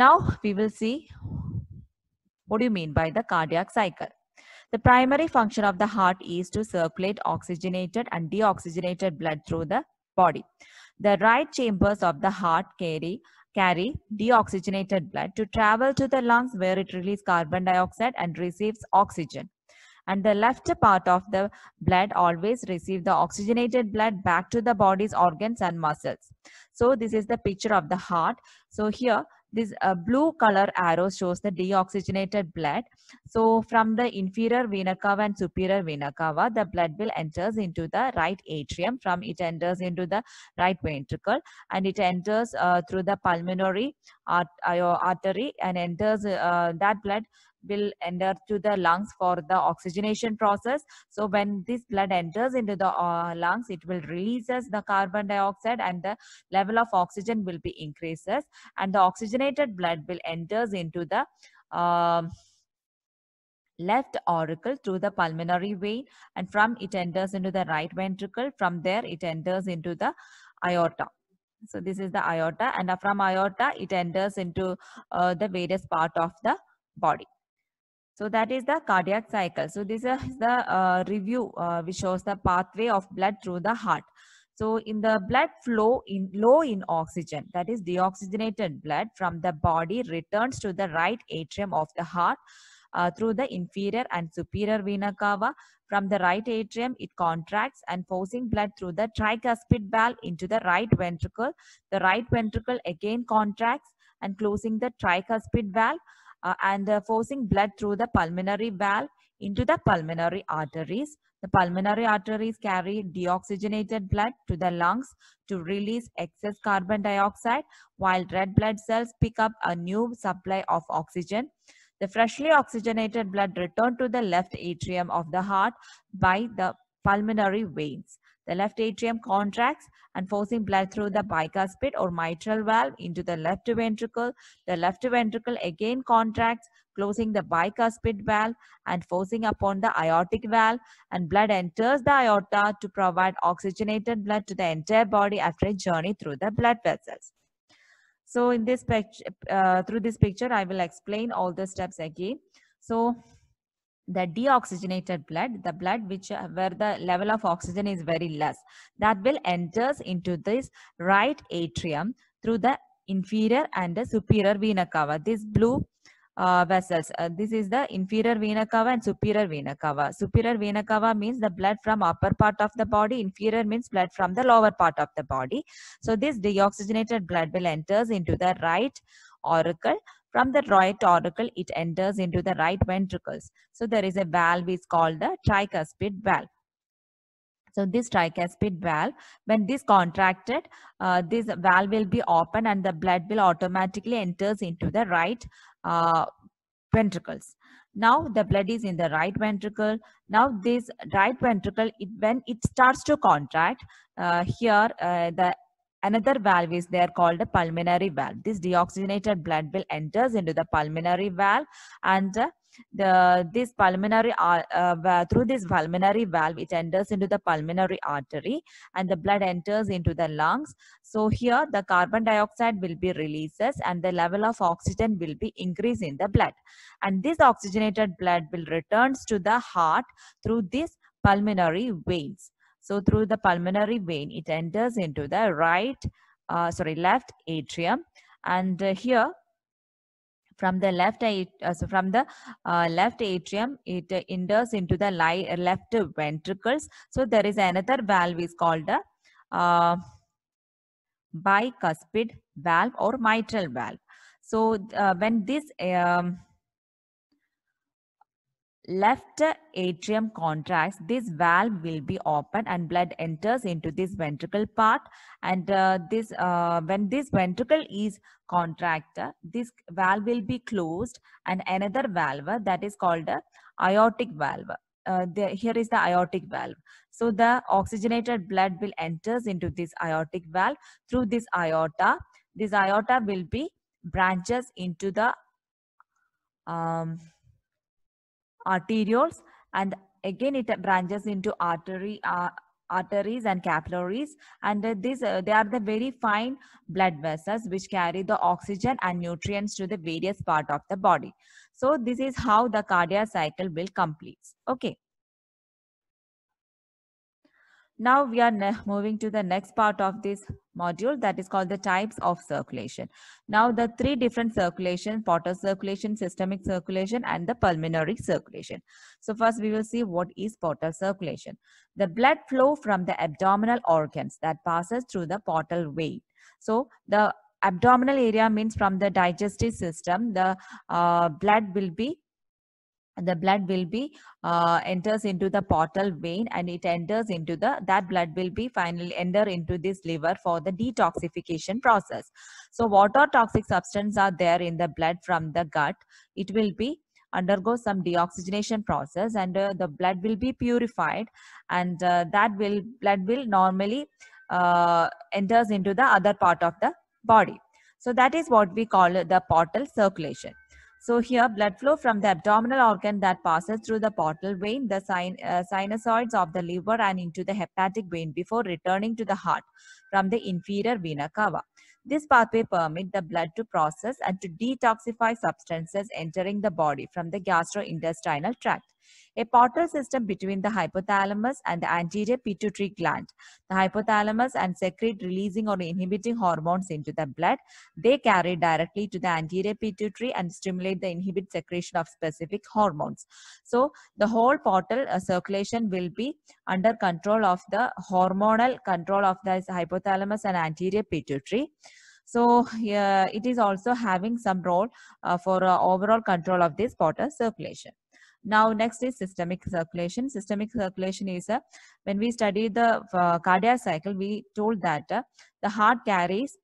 Now we will see what do you mean by the cardiac cycle. The primary function of the heart is to circulate oxygenated and deoxygenated blood through the body. The right chambers of the heart carry carry deoxygenated blood to travel to the lungs where it releases carbon dioxide and receives oxygen. And the left part of the blood always receive the oxygenated blood back to the body's organs and muscles. So this is the picture of the heart. So here this uh, blue color arrow shows the deoxygenated blood. So from the inferior vena cava and superior vena cava, the blood will enters into the right atrium. From it enters into the right ventricle and it enters uh, through the pulmonary art uh, artery and enters uh, that blood will enter to the lungs for the oxygenation process. So when this blood enters into the uh, lungs, it will releases the carbon dioxide and the level of oxygen will be increases and the oxygenated blood will enters into the uh, left auricle through the pulmonary vein and from it enters into the right ventricle. From there it enters into the aorta. So this is the aorta and from aorta it enters into uh, the various part of the body. So that is the cardiac cycle. So this is the uh, review uh, which shows the pathway of blood through the heart. So in the blood flow in low in oxygen, that is deoxygenated blood from the body returns to the right atrium of the heart uh, through the inferior and superior vena cava. From the right atrium, it contracts and forcing blood through the tricuspid valve into the right ventricle. The right ventricle again contracts and closing the tricuspid valve uh, and uh, forcing blood through the pulmonary valve into the pulmonary arteries. The pulmonary arteries carry deoxygenated blood to the lungs to release excess carbon dioxide while red blood cells pick up a new supply of oxygen. The freshly oxygenated blood returns to the left atrium of the heart by the pulmonary veins. The left atrium contracts and forcing blood through the bicuspid or mitral valve into the left ventricle. The left ventricle again contracts, closing the bicuspid valve and forcing upon the aortic valve and blood enters the aorta to provide oxygenated blood to the entire body after a journey through the blood vessels. So in this uh, through this picture, I will explain all the steps again. So the deoxygenated blood, the blood which uh, where the level of oxygen is very less, that will enters into this right atrium through the inferior and the superior vena cava. This blue uh, vessels. Uh, this is the inferior vena cava and superior vena cava. Superior vena cava means the blood from upper part of the body. Inferior means blood from the lower part of the body. So this deoxygenated blood will enters into the right auricle from the right auricle, it enters into the right ventricles. So there is a valve, is called the tricuspid valve. So this tricuspid valve, when this contracted, uh, this valve will be open and the blood will automatically enters into the right uh, ventricles. Now the blood is in the right ventricle. Now this right ventricle, it, when it starts to contract, uh, here uh, the Another valve is there called the pulmonary valve. This deoxygenated blood will enters into the pulmonary valve and uh, the this pulmonary uh, uh through this pulmonary valve it enters into the pulmonary artery and the blood enters into the lungs so here the carbon dioxide will be releases and the level of oxygen will be increased in the blood and this oxygenated blood will returns to the heart through this pulmonary veins so through the pulmonary vein, it enters into the right, uh, sorry, left atrium. And uh, here, from the left, uh, so from the uh, left atrium, it uh, enters into the uh, left ventricles. So there is another valve is called the uh, bicuspid valve or mitral valve. So when this um, left atrium contracts, this valve will be open and blood enters into this ventricle part. And uh, this, uh, when this ventricle is contracted, this valve will be closed and another valve that is called uh, aortic valve. Uh, the, here is the aortic valve. So the oxygenated blood will enters into this aortic valve through this aorta. This aorta will be branches into the um, arterioles and again it branches into artery uh, arteries and capillaries and uh, these uh, they are the very fine blood vessels which carry the oxygen and nutrients to the various part of the body so this is how the cardiac cycle will complete okay now we are moving to the next part of this module that is called the types of circulation. Now the three different circulation, portal circulation, systemic circulation and the pulmonary circulation. So first we will see what is portal circulation. The blood flow from the abdominal organs that passes through the portal vein. So the abdominal area means from the digestive system, the uh, blood will be the blood will be uh, enters into the portal vein and it enters into the that blood will be finally enter into this liver for the detoxification process so what are toxic substance are there in the blood from the gut it will be undergo some deoxygenation process and uh, the blood will be purified and uh, that will blood will normally uh, enters into the other part of the body so that is what we call the portal circulation so here blood flow from the abdominal organ that passes through the portal vein, the sin uh, sinusoids of the liver and into the hepatic vein before returning to the heart from the inferior vena cava. This pathway permits the blood to process and to detoxify substances entering the body from the gastrointestinal tract a portal system between the hypothalamus and the anterior pituitary gland. The hypothalamus and secrete releasing or inhibiting hormones into the blood. They carry directly to the anterior pituitary and stimulate the inhibit secretion of specific hormones. So the whole portal uh, circulation will be under control of the hormonal control of the hypothalamus and anterior pituitary. So uh, it is also having some role uh, for uh, overall control of this portal circulation. Now next is systemic circulation. Systemic circulation is a, uh, when we study the uh, cardiac cycle, we told that uh, the heart carries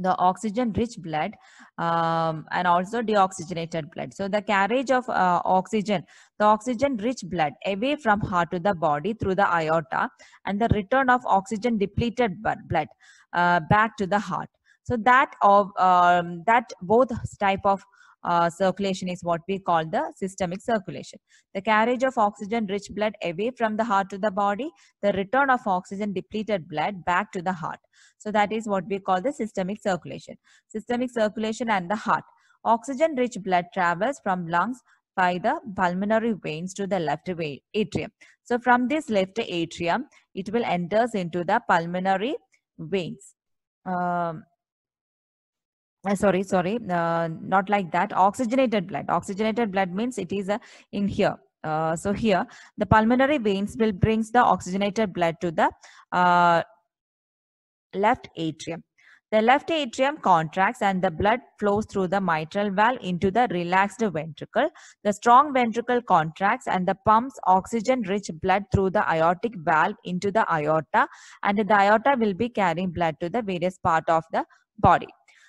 the oxygen rich blood um, and also deoxygenated blood so the carriage of uh, oxygen the oxygen rich blood away from heart to the body through the aorta and the return of oxygen depleted blood uh, back to the heart so that of um, that both type of uh, circulation is what we call the systemic circulation. The carriage of oxygen-rich blood away from the heart to the body, the return of oxygen-depleted blood back to the heart. So that is what we call the systemic circulation. Systemic circulation and the heart. Oxygen-rich blood travels from lungs by the pulmonary veins to the left atrium. So from this left atrium, it will enters into the pulmonary veins. Um, uh, sorry sorry uh, not like that oxygenated blood oxygenated blood means it is uh, in here uh, so here the pulmonary veins will brings the oxygenated blood to the uh, left atrium the left atrium contracts and the blood flows through the mitral valve into the relaxed ventricle. The strong ventricle contracts and the pumps oxygen-rich blood through the aortic valve into the aorta and the aorta will be carrying blood to the various part of the body.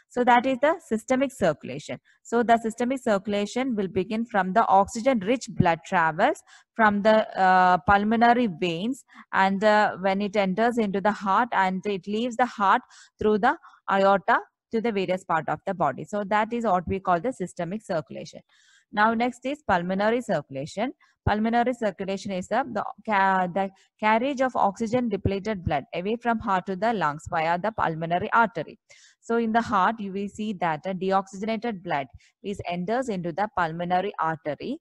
So that is the systemic circulation. So the systemic circulation will begin from the oxygen-rich blood travels from the uh, pulmonary veins and uh, when it enters into the heart and it leaves the heart through the aorta to the various part of the body. So that is what we call the systemic circulation. Now next is pulmonary circulation. Pulmonary circulation is the, the, the carriage of oxygen depleted blood away from heart to the lungs via the pulmonary artery. So in the heart, you will see that a deoxygenated blood is enters into the pulmonary artery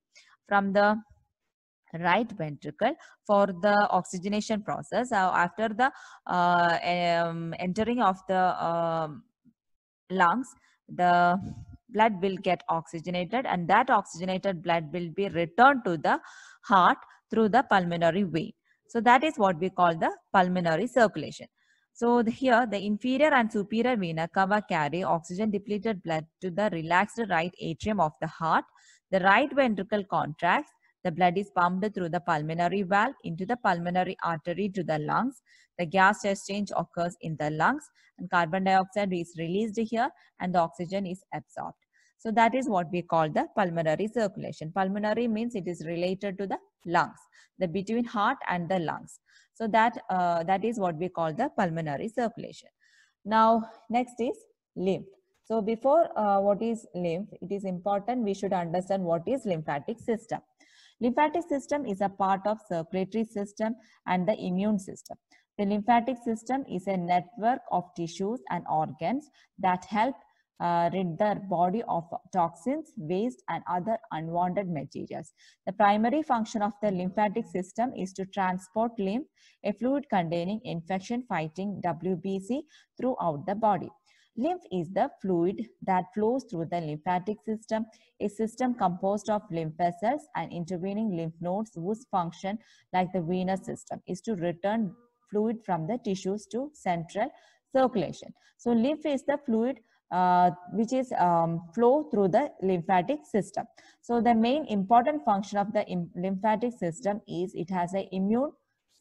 from the right ventricle for the oxygenation process. after the uh, um, entering of the um, lungs, the blood will get oxygenated and that oxygenated blood will be returned to the heart through the pulmonary vein. So that is what we call the pulmonary circulation. So here the inferior and superior vena cava carry oxygen depleted blood to the relaxed right atrium of the heart. The right ventricle contracts the blood is pumped through the pulmonary valve into the pulmonary artery to the lungs. The gas exchange occurs in the lungs and carbon dioxide is released here and the oxygen is absorbed. So that is what we call the pulmonary circulation. Pulmonary means it is related to the lungs, the between heart and the lungs. So that, uh, that is what we call the pulmonary circulation. Now next is lymph. So before uh, what is lymph, it is important we should understand what is lymphatic system. Lymphatic system is a part of circulatory system and the immune system. The lymphatic system is a network of tissues and organs that help uh, rid the body of toxins, waste and other unwanted materials. The primary function of the lymphatic system is to transport lymph, a fluid containing infection fighting WBC throughout the body. Lymph is the fluid that flows through the lymphatic system, a system composed of lymph vessels and intervening lymph nodes whose function, like the venous system, is to return fluid from the tissues to central circulation. So lymph is the fluid uh, which is um, flow through the lymphatic system. So the main important function of the lymphatic system is it has a immune,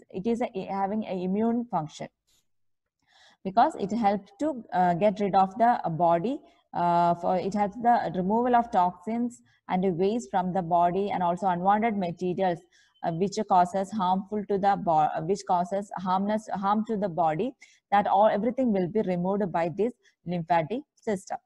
it is a, having an immune function because it helps to uh, get rid of the uh, body uh, for it helps the uh, removal of toxins and waste from the body and also unwanted materials uh, which causes harmful to the uh, which causes harmless harm to the body that all everything will be removed by this lymphatic system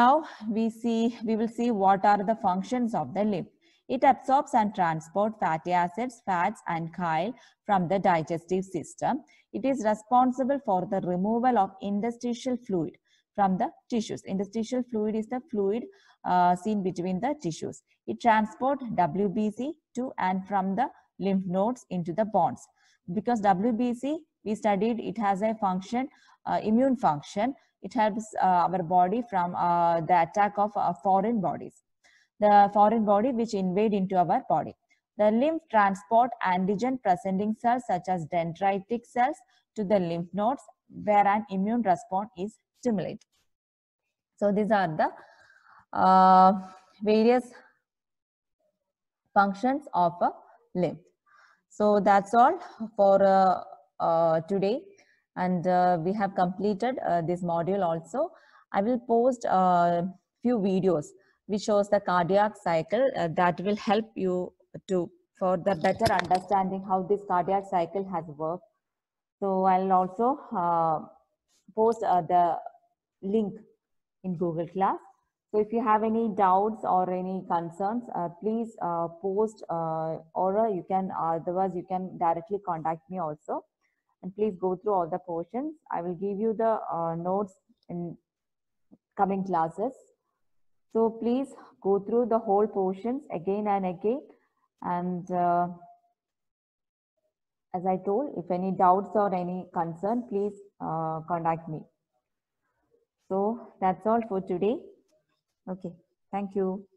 now we see we will see what are the functions of the lymph it absorbs and transports fatty acids, fats and chyle from the digestive system. It is responsible for the removal of interstitial fluid from the tissues. Interstitial fluid is the fluid uh, seen between the tissues. It transports WBC to and from the lymph nodes into the bonds. Because WBC, we studied, it has a function, uh, immune function. It helps uh, our body from uh, the attack of uh, foreign bodies the foreign body which invade into our body. The lymph transport antigen presenting cells such as dendritic cells to the lymph nodes where an immune response is stimulated. So these are the uh, various functions of a lymph. So that's all for uh, uh, today and uh, we have completed uh, this module also. I will post a uh, few videos which shows the cardiac cycle uh, that will help you to for the better understanding how this cardiac cycle has worked. So I'll also uh, post uh, the link in Google Class. So if you have any doubts or any concerns, uh, please uh, post or uh, you can otherwise you can directly contact me also. And please go through all the portions. I will give you the notes in coming classes. So please go through the whole portions again and again. And uh, as I told, if any doubts or any concern, please uh, contact me. So that's all for today. Okay. Thank you.